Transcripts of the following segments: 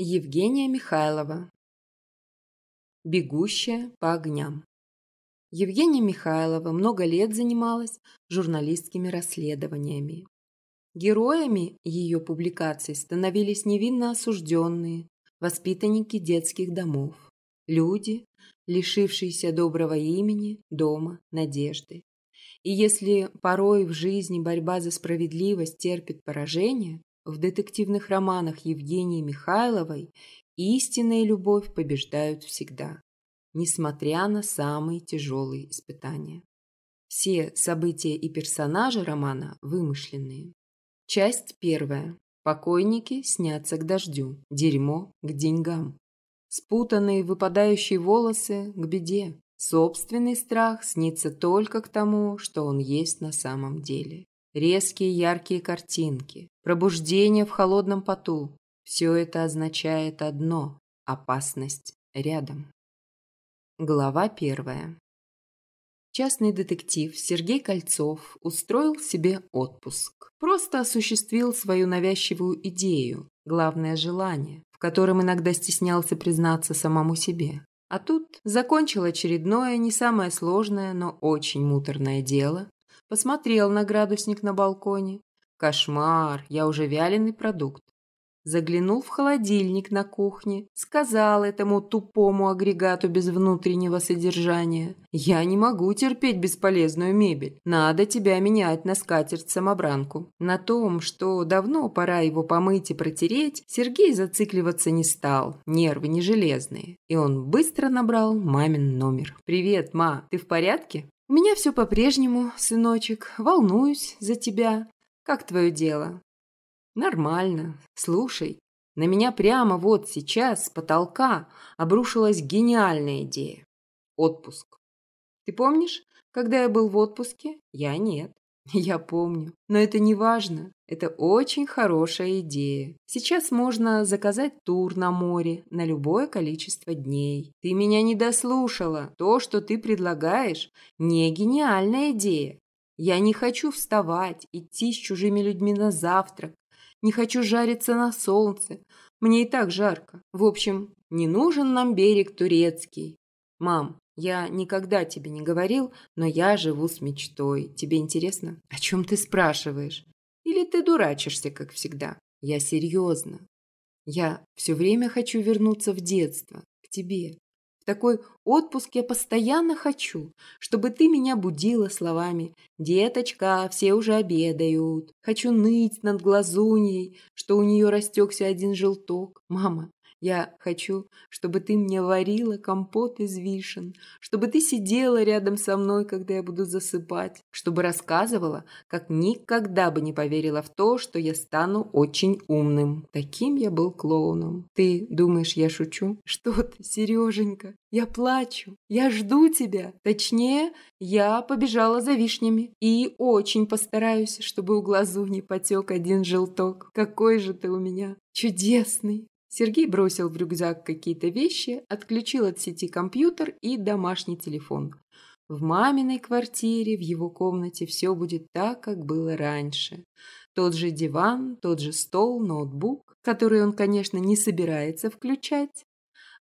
Евгения Михайлова «Бегущая по огням». Евгения Михайлова много лет занималась журналистскими расследованиями. Героями ее публикаций становились невинно осужденные, воспитанники детских домов, люди, лишившиеся доброго имени, дома, надежды. И если порой в жизни борьба за справедливость терпит поражение, в детективных романах Евгении Михайловой истинная любовь побеждают всегда, несмотря на самые тяжелые испытания. Все события и персонажи романа вымышленные. Часть первая. Покойники снятся к дождю, дерьмо к деньгам. Спутанные выпадающие волосы к беде. Собственный страх снится только к тому, что он есть на самом деле резкие яркие картинки, пробуждение в холодном поту – все это означает одно – опасность рядом. Глава первая. Частный детектив Сергей Кольцов устроил себе отпуск. Просто осуществил свою навязчивую идею, главное желание, в котором иногда стеснялся признаться самому себе. А тут закончил очередное, не самое сложное, но очень муторное дело, Посмотрел на градусник на балконе. Кошмар, я уже вяленый продукт. Заглянул в холодильник на кухне, сказал этому тупому агрегату без внутреннего содержания. «Я не могу терпеть бесполезную мебель. Надо тебя менять на скатерть-самобранку». На том, что давно пора его помыть и протереть, Сергей зацикливаться не стал, нервы не железные. И он быстро набрал мамин номер. «Привет, ма, ты в порядке?» У меня все по-прежнему, сыночек, волнуюсь за тебя. Как твое дело? Нормально. Слушай, на меня прямо вот сейчас с потолка обрушилась гениальная идея. Отпуск. Ты помнишь, когда я был в отпуске? Я нет. Я помню. Но это не важно. Это очень хорошая идея. Сейчас можно заказать тур на море на любое количество дней. Ты меня не дослушала. То, что ты предлагаешь, не гениальная идея. Я не хочу вставать, идти с чужими людьми на завтрак. Не хочу жариться на солнце. Мне и так жарко. В общем, не нужен нам берег турецкий. Мам, я никогда тебе не говорил, но я живу с мечтой. Тебе интересно? О чем ты спрашиваешь? Или ты дурачишься, как всегда? Я серьезно. Я все время хочу вернуться в детство, к тебе. В такой отпуск я постоянно хочу, чтобы ты меня будила словами «Деточка, все уже обедают». Хочу ныть над глазуньей, что у нее растекся один желток. «Мама, я хочу, чтобы ты мне варила компот из вишен, чтобы ты сидела рядом со мной, когда я буду засыпать, чтобы рассказывала, как никогда бы не поверила в то, что я стану очень умным. Таким я был клоуном. Ты думаешь, я шучу? Что ты, Сереженька? Я плачу. Я жду тебя. Точнее, я побежала за вишнями. И очень постараюсь, чтобы у глазу не потек один желток. Какой же ты у меня чудесный, Сергей бросил в рюкзак какие-то вещи, отключил от сети компьютер и домашний телефон. В маминой квартире, в его комнате все будет так, как было раньше. Тот же диван, тот же стол, ноутбук, который он, конечно, не собирается включать.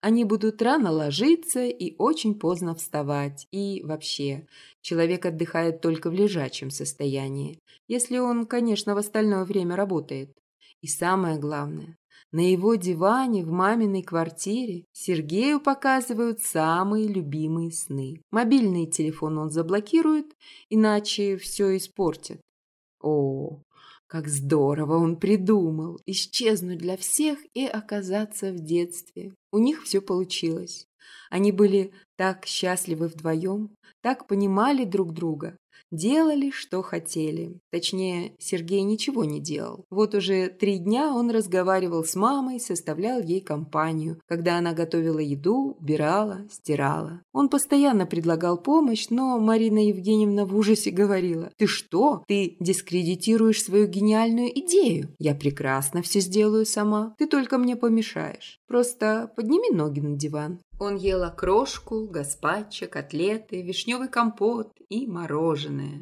Они будут рано ложиться и очень поздно вставать. И вообще, человек отдыхает только в лежачем состоянии, если он, конечно, в остальное время работает. И самое главное, на его диване в маминой квартире Сергею показывают самые любимые сны. Мобильный телефон он заблокирует, иначе все испортит. О, как здорово он придумал! Исчезнуть для всех и оказаться в детстве. У них все получилось. Они были так счастливы вдвоем, так понимали друг друга, Делали, что хотели. Точнее, Сергей ничего не делал. Вот уже три дня он разговаривал с мамой, составлял ей компанию, когда она готовила еду, убирала, стирала. Он постоянно предлагал помощь, но Марина Евгеньевна в ужасе говорила, «Ты что? Ты дискредитируешь свою гениальную идею. Я прекрасно все сделаю сама. Ты только мне помешаешь. Просто подними ноги на диван. Он ел окрошку, гаспачо, котлеты, вишневый компот и мороженое.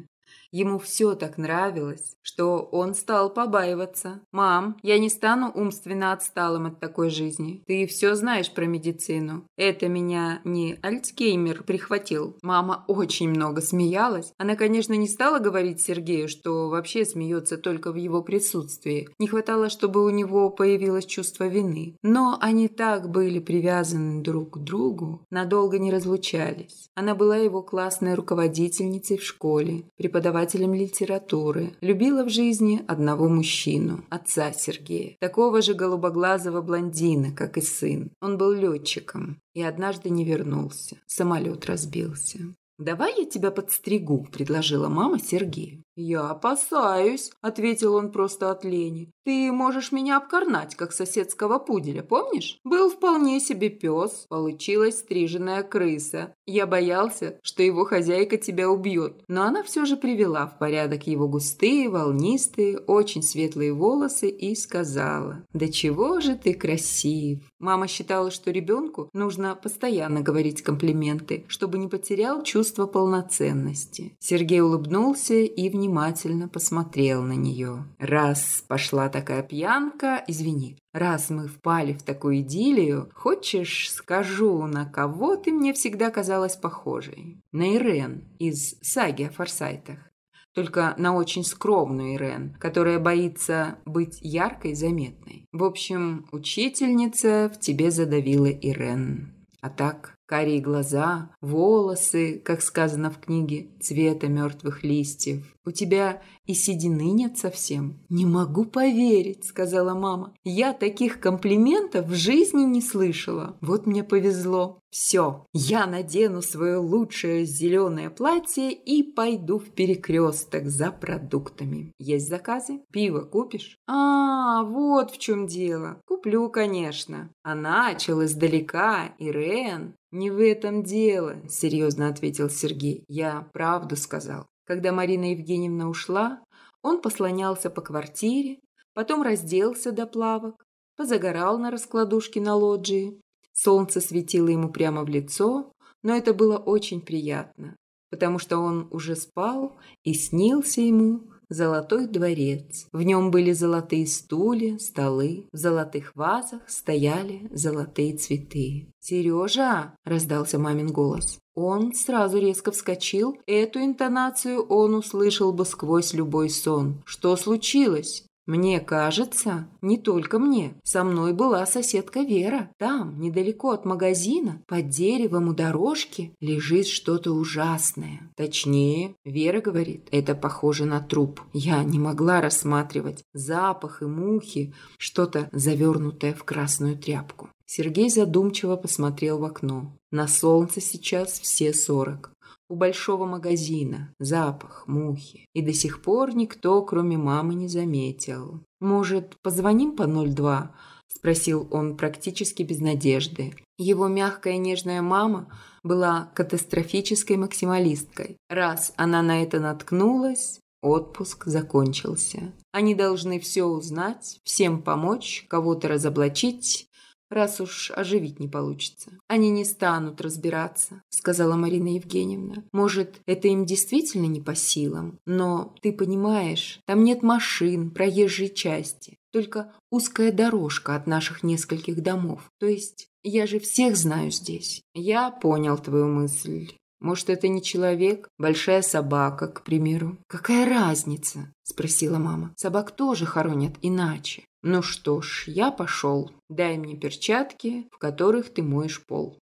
Ему все так нравилось, что он стал побаиваться. «Мам, я не стану умственно отсталым от такой жизни. Ты все знаешь про медицину. Это меня не Альцгеймер прихватил». Мама очень много смеялась. Она, конечно, не стала говорить Сергею, что вообще смеется только в его присутствии. Не хватало, чтобы у него появилось чувство вины. Но они так были привязаны друг к другу, надолго не разлучались. Она была его классной руководительницей в школе, преподавателем преподавателем литературы. Любила в жизни одного мужчину, отца Сергея, такого же голубоглазого блондина, как и сын. Он был летчиком и однажды не вернулся. Самолет разбился. «Давай я тебя подстригу», – предложила мама Сергею. «Я опасаюсь», – ответил он просто от лени. «Ты можешь меня обкорнать, как соседского пуделя, помнишь? Был вполне себе пес, получилась стриженная крыса. Я боялся, что его хозяйка тебя убьет, но она все же привела в порядок его густые, волнистые, очень светлые волосы и сказала, «Да чего же ты красив!» Мама считала, что ребенку нужно постоянно говорить комплименты, чтобы не потерял чувство полноценности. Сергей улыбнулся и внимательно внимательно посмотрел на нее. «Раз пошла такая пьянка, извини, раз мы впали в такую идиллию, хочешь, скажу, на кого ты мне всегда казалась похожей? На Ирен из «Саги о форсайтах». Только на очень скромную Ирен, которая боится быть яркой и заметной. В общем, учительница в тебе задавила Ирен. А так Карие глаза, волосы, как сказано в книге, цвета мертвых листьев. У тебя и седины нет совсем. «Не могу поверить», — сказала мама. «Я таких комплиментов в жизни не слышала. Вот мне повезло. Все, я надену свое лучшее зеленое платье и пойду в перекресток за продуктами. Есть заказы? Пиво купишь? А, вот в чем дело. Куплю, конечно. А начал издалека, Ирен. «Не в этом дело», – серьезно ответил Сергей. «Я правду сказал. Когда Марина Евгеньевна ушла, он послонялся по квартире, потом разделся до плавок, позагорал на раскладушке на лоджии. Солнце светило ему прямо в лицо, но это было очень приятно, потому что он уже спал и снился ему золотой дворец. В нем были золотые стулья, столы, в золотых вазах стояли золотые цветы. «Сережа!» – раздался мамин голос. Он сразу резко вскочил. Эту интонацию он услышал бы сквозь любой сон. «Что случилось?» Мне кажется, не только мне. Со мной была соседка Вера. Там, недалеко от магазина, под деревом у дорожки, лежит что-то ужасное. Точнее, Вера говорит, это похоже на труп. Я не могла рассматривать запах и мухи, что-то завернутое в красную тряпку. Сергей задумчиво посмотрел в окно. На солнце сейчас все сорок у большого магазина, запах, мухи. И до сих пор никто, кроме мамы, не заметил. «Может, позвоним по 02?» – спросил он практически без надежды. Его мягкая нежная мама была катастрофической максималисткой. Раз она на это наткнулась, отпуск закончился. Они должны все узнать, всем помочь, кого-то разоблачить, раз уж оживить не получится. Они не станут разбираться, сказала Марина Евгеньевна. Может, это им действительно не по силам, но ты понимаешь, там нет машин, проезжей части, только узкая дорожка от наших нескольких домов. То есть я же всех знаю здесь. Я понял твою мысль. Может, это не человек, большая собака, к примеру. Какая разница? спросила мама. Собак тоже хоронят иначе. Ну что ж, я пошел. Дай мне перчатки, в которых ты моешь пол.